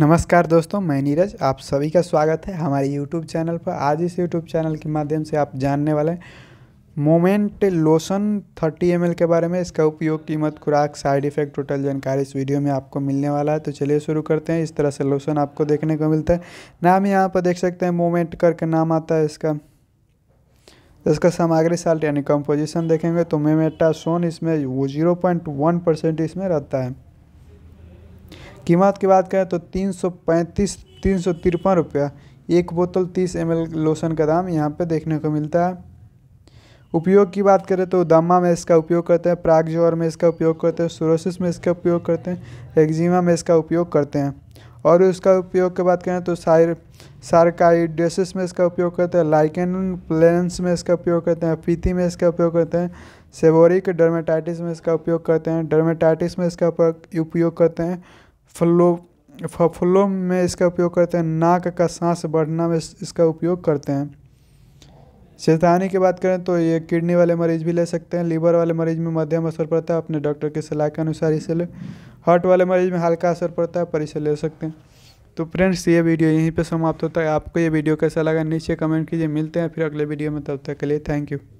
नमस्कार दोस्तों मैं नीरज आप सभी का स्वागत है हमारे YouTube चैनल पर आज इस YouTube चैनल के माध्यम से आप जानने वाले हैं मोमेंट लोशन 30 एम के बारे में इसका उपयोग कीमत खुराक साइड इफेक्ट टोटल जानकारी इस वीडियो में आपको मिलने वाला है तो चलिए शुरू करते हैं इस तरह से लोशन आपको देखने को मिलता है नाम यहाँ पर देख सकते हैं मोमेंट करके नाम आता है इसका इसका सामग्री साल्ट यानी कंपोजिशन देखेंगे तो सोन इसमें वो जीरो पॉइंट वन परसेंट इसमें रहता है कीमत की बात करें तो तीन सौ पैंतीस तीन सौ तिरपन रुपया एक बोतल तीस एम लोशन का दाम यहाँ पे देखने को मिलता है उपयोग की बात करें तो दमा में इसका उपयोग करते हैं प्रागजोर में इसका उपयोग करते हैं सुरोसिस में इसका उपयोग करते हैं एक्जिमा में इसका उपयोग करते हैं और इसका उपयोग की बात करें तो साइर सार्काइडेसिस में इसका उपयोग करते हैं लाइकेन प्लेन्स में इसका उपयोग करते हैं फीति में इसका उपयोग करते हैं सेबोरिक डर्मेटाइटिस में इसका उपयोग करते हैं डर्मेटाइटिस में इसका उपयोग करते हैं फल्लो फलों में इसका उपयोग करते हैं नाक का सांस बढ़ना में इसका उपयोग करते हैं चेतावनी की बात करें तो ये किडनी वाले मरीज भी ले सकते हैं लीवर वाले मरीज में मध्यम असर पड़ता है अपने डॉक्टर की सलाह के अनुसार इसे ले हार्ट वाले मरीज में हल्का असर पड़ता है पर इसे ले सकते हैं तो फ्रेंड्स ये वीडियो यहीं पे समाप्त होता है आपको ये वीडियो कैसा लगा नीचे कमेंट कीजिए मिलते हैं फिर अगले वीडियो में तब तक के लिए थैंक यू